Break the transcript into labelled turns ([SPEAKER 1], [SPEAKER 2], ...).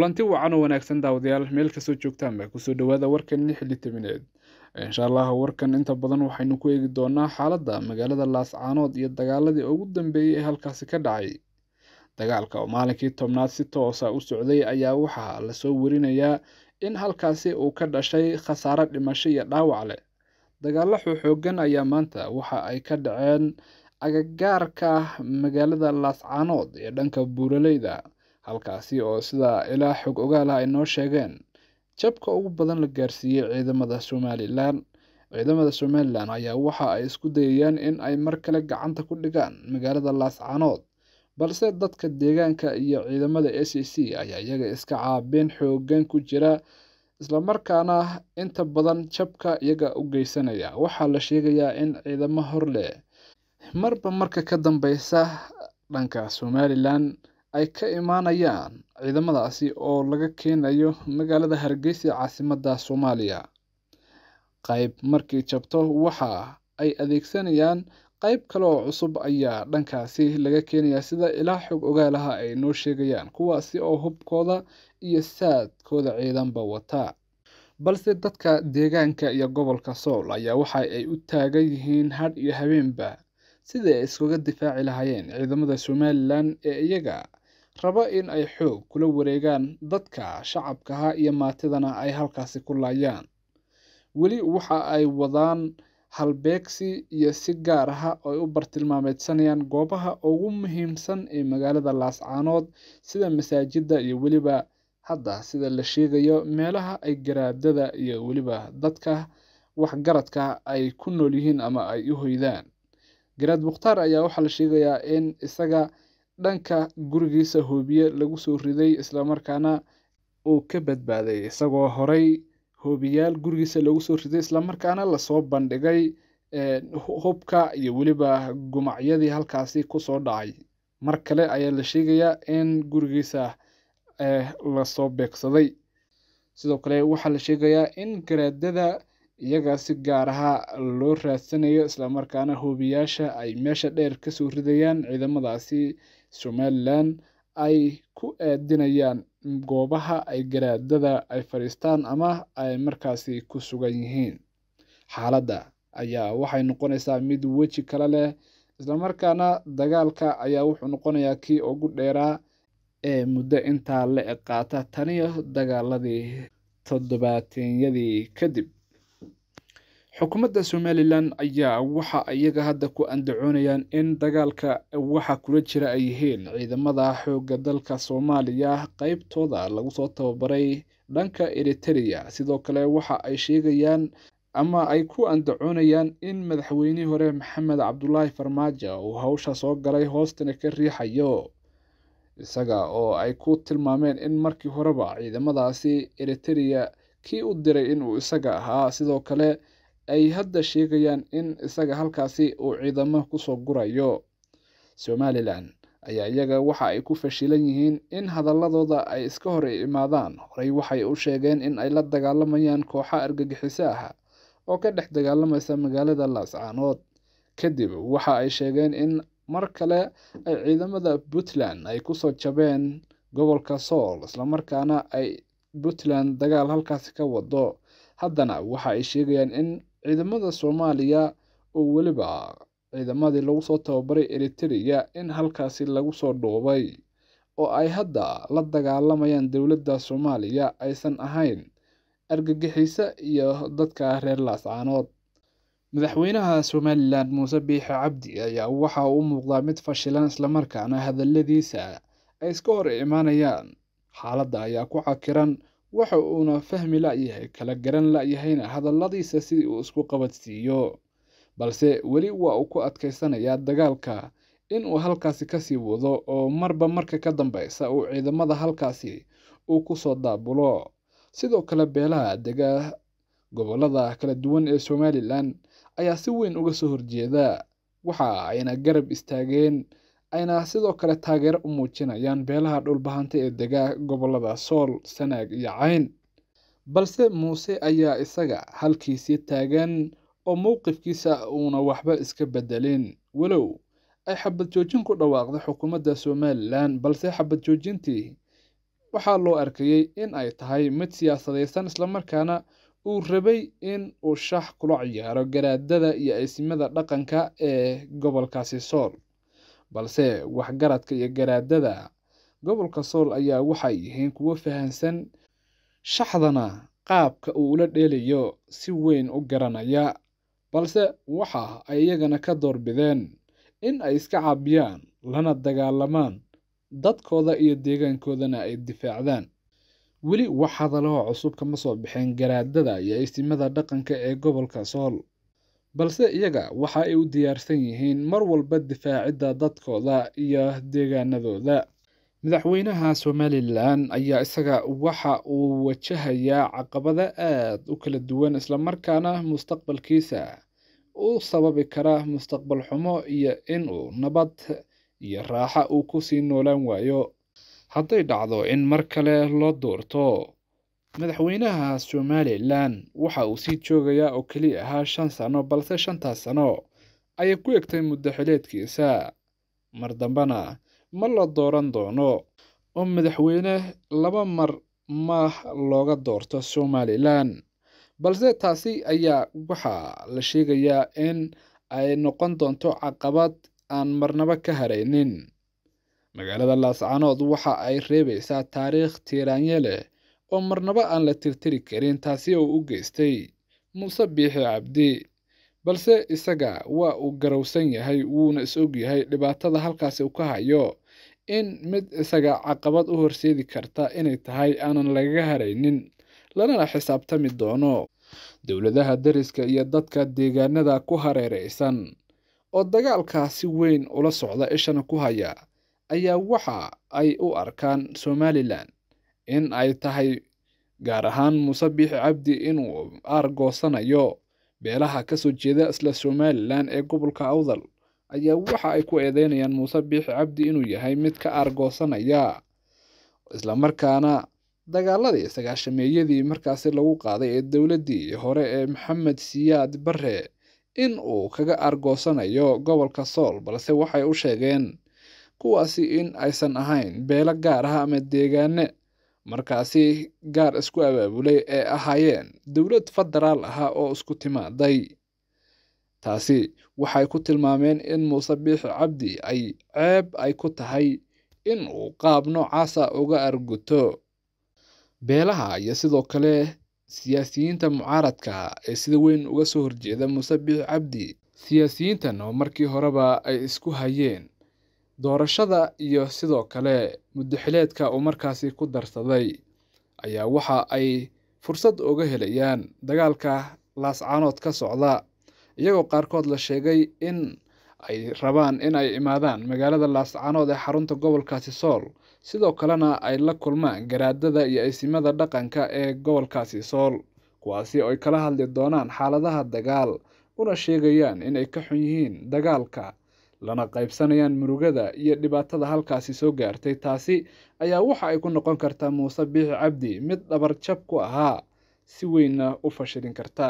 [SPEAKER 1] kulanti wacan oo wanaagsan daawadayaal meel kastoo joogtaanba kusoo dhawaada warkani xili timineed insha allah warkan inta badan waxaynu ku eegi doonaa xaaladda magaalada laascaanood iyo dagaaladii ugu dambeeyey ee halkaasi ka dhacay dagaalka oo maalinkii tobnaad si toosa u socday ayaa waxaa lasoo warinayaa in halkaasi uu ka dhashay khasaare dhimasho iyo dhaawac leh dagaalo xooxoogan ayaa maanta waxa ay ka dhaceen agagaarka magaalada laascaanood ee dhanka buuraleyda halkaasi oo sidaa ilaa xog ogaalah ay noo sheegeen jabka ugu badan la gaarsiiyey ciidamada somalilan ciidamada somalilan ayaa waxa ay isku dayayaan in ay mar kale gacanta ku dhigaan magaalada laascanood balse dadka deegaanka iyo ciidamada a c c ayaa iyaga iska caabeen xoogan ku jira islamarkaana inta badan jabka iyaga u geysanaya waxaa la sheegayaa in ciidamo hor leh marba marka ka dambeysa dhanka somalilan ay ka imaanayaan ciidamadaasi oo laga keenayo magaalada Hargeysa caasimadda Soomaaliya. Qayb markii jabto waxa ay adeegsanayaan qayb kale oo cusub ayaa dhankaasi laga keenayaa sida ilaa xog ogaalaha ay noo sheegayaan kuwaasi oo hubkooda iyo saadkooda ciidanba wata balse dadka deegaanka iyo gobolka sool ayaa waxa ay u taagan yihiin had iyo habeenba sidii ay iskaga difaaci lahaayeen ciidamada somalilan ee iyaga raba in ay xoog kula wareegaan dadka shacabkaha iyo maatidana ay halkaasi ku laayaan weli waxa ay wadaan halbeegsi iyo si gaar aha ay u bartilmaameedsanayaan goobaha ugu muhiimsan ee magaalada laascaanood sida masaajidda iyo weliba hadda sida la sheegayo meelaha ay garaadada iyo weliba dadka waxgaradka ay ku nool yihiin ama ay u hoydaan garaad mukhtaar ayaa waxaa la sheegayaa in isaga dhanka gurigiisa hoobiye lagu soo riday islamarkaana uu ka badbaaday isagoo horay hoobiyaal gurigiisa lagu soo riday islamarkaana lasoo bandhigay eh, hubka iyo weliba gumacyadii halkaasi kusoo dhacay mar kale ayaa la sheegayaa in gurigiisa eh, lasoo beegsaday sidoo kale waxaa la sheegayaa in garaadada iyaga si gaar aha loo raadsanayo islamarkaana hubiyaasha ay meesha dheer kasoo ridayaan ciidamadaasi somalilan ay ku aadinayaan goobaha ay garaadada ay fadhiistaan ama ay markaasi ku sugan yihiin xaaladda ayaa waxay noqonaysaa mid weji kale leh islamarkaana dagaalka ayaa wuxuu noqonayaa kii ugu dheeraa ee muddo intaa la eg qaata taniyo dagaaladii toddobaateenyadii kadib xukuumadda somalilan ayaa waxa iyaga hadda ku andacoonayaan in dagaalka waxa kula jira ay yihiin ciidamada xoogga dalka soomaaliya qeybtooda lagu soo tababaray dhanka eritereya sidoo kale waxa ay sheegayaan ama ay ku andacoonayaan in madaxweynihii hore maxamed cabdulaahi farmaajo uu howsha soo galay hoostana ka riixayo isaga oo ay ku tilmaameen in markii horeba ciidamadaasi eritereya kii u diray inuu isaga ahaa sidoo kale ay hadda sheegayaan in isaga halkaasi uu ciidamo kusoo gurayo somalilan ayaa iyaga waxa ay ku fashilan yihiin in hadaladooda ay iska hor imaadaan horey waxay u sheegeen in ay la dagaalamayaan kooxa argagixiso ah oo ka dhex dagaalamaysa magaalada laascaanood kadib waxa ay sheegeen in mar kale ay ciidamada puntland ay kusoo jabeen gobolka sool islamarkaana ay puntland dagaal halkaasi ka wado haddana waxa ay sheegayaan in ciidamada soomaaliya oo weliba ciidamadii lagu soo tababaray eritriya in halkaasi lagu soo dhuubay oo ay hadda la dagaalamayaan dowladda soomaaliya aysan ahayn argagixiso iyo dadka reer laascaanood madaxweynaha somalilan muuse biixi cabdi ayaa waxa uu muuqdaa mid fashilan islamarkaana hadaladiisa ay iska hor imaanayaan xaaladda ayaa ku cakiran waxa uuna fahmi la'yahay kala garan la'yahayna hadalladiisa si uu isku qabadsiiyo balse weli waa uu ku adkaysanayaa dagaalka in uu halkaasi kasii wado oo marba marka ka dambaysa uu ciidamada halkaasi uu ku soo daabulo sidoo kale beelaha dega gobollada kala duwan ee somalilan ayaa si weyn uga soo horjeeda waxa ayna garab istaageen ayna sidoo kale taageero u muujinayaan beelaha dhulbahanta ee degaa gobolada sool sanaag iyo cayn balse muuse ayaa isaga halkiisii taagan oo mowqifkiisa uuna waxba iska bedelin walow ay xabad joojin ku dhawaaqday xukuumadda somalilan balse xabad joojintii waxaa loo arkayey in ay tahay mid siyaasadaysan islamarkaana uu rabay in uu shax kula ciyaaro garaadada iyo aysimada dhaqanka ee gobolkaasi sool balse waxgaradka iyo garaadada gobolka sool ayaa waxay yihiin kuwo fahansan shaxdana qaabka uu ula dheelayo si weyn u garanaya balse waxa ay iyagana ka doorbideen in ay iska caabiyaan lana dagaalamaan dadkooda iyo deegaankoodana ay difaacdaan weli wax hadalahoo cusub kama soo bixin garaadada iyo istimada dhaqanka ee gobolka sool balse iyaga waxa ay u diyaarsan yihiin mar walba difaacidda dadkooda iyo deegaanadooda madaxweynaha somalilan ayaa isaga waxa uu wajahayaa caqabada aad u kala duwan islamarkaana mustaqbalkiisa u sababi kara mustaqbal xumo iyo in uu nabad iyo raaxa uu ku sii noolaan waayo hadday dhacdo in mar kale loo doorto madaxweynaha somalilan waxa uu sii joogayaa oo keli ahaa shan sano balse shantaas sano ayay ku egtay muddo xileedkiisa mar dambana ma la dooran doono oo madaxweyne laba mar ma looga doorto somalilan balse taasi ayaa waxaa la sheegayaa in ay noqon doonto caqabad aan marnaba ka haraynin magaalada laascanood waxa ay reebaysaa taariikh tiiraanye leh oo marnaba aan la tirtiri karin taasi uu u geystay muuse biixi cabdi balse isaga waa uu garowsan yahay wuuna is og yahay dhibaatada halkaasi u ka hayo in mid isaga caqabad u horseedi karta inay tahay aanan lagaga haraynin lanana xisaabtami doono dowladaha dariska iyo dadka deegaanada ku hareeraysan oo si weyn ula socda ishana ku haya ayaa waxa ay u arkaan somalilan in ay tahay gaar ahaan muuse biixi Cabdi inuu aargoosanayo beelaha ka soo jeeda isla Somalilan ee gobolka Awdal ayaa waxa ay ku eedeynayaan muuse Musabbix Cabdi inuu yahay mid ka aargoosanaya markaana dagaaladii sagaashameeyadii markaasi lagu qaaday ee dowladdii hore ee maxamed siyaad barre in uu kaga aargoosanayo gobolka sool balse waxay u sheegeen kuwaasi in aysan ahayn beelo gaar ah ama deegaane markaasi gaar isku abaabulay ee ahaayeen dowlad federaal ahaa oo isku timaaday taasi waxay ku tilmaameen in muuse biix cabdi ay ceeb ay ku tahay in uu qaab noocaasa ah uga arguto beelaha iyo sidoo kale siyaasiyiinta mucaaradka ee sida weyn uga soo horjeeda muuse biix cabdi siyaasiyiintan oo markii horeba ay isku hayeen doorashada iyo sidoo kale muddaxileedka uu markaasi ku darsaday ayaa waxa ay fursad uga helayaan dagaalka laascaanood ka socda iyagoo qaarkood la sheegay in ay rabaan in ay imaadaan magaalada laascaanood ee xarunta gobolkaasi sool sidoo kalena ay la kulmaan garaadada iyo aysimada dhaqanka ee gobolkaasi sool kuwaasi oy kala hadli doonaan xaaladaha dagaal una sheegayaan inay ka xun yihiin dagaalka lana qaybsanayaan murugada iyo dhibaatada halkaasi soo gaartay taasi ayaa waxa ay ku noqon kartaa muuse biixi cabdi mid dhabar jab ku ahaa si weynna u fashilin karta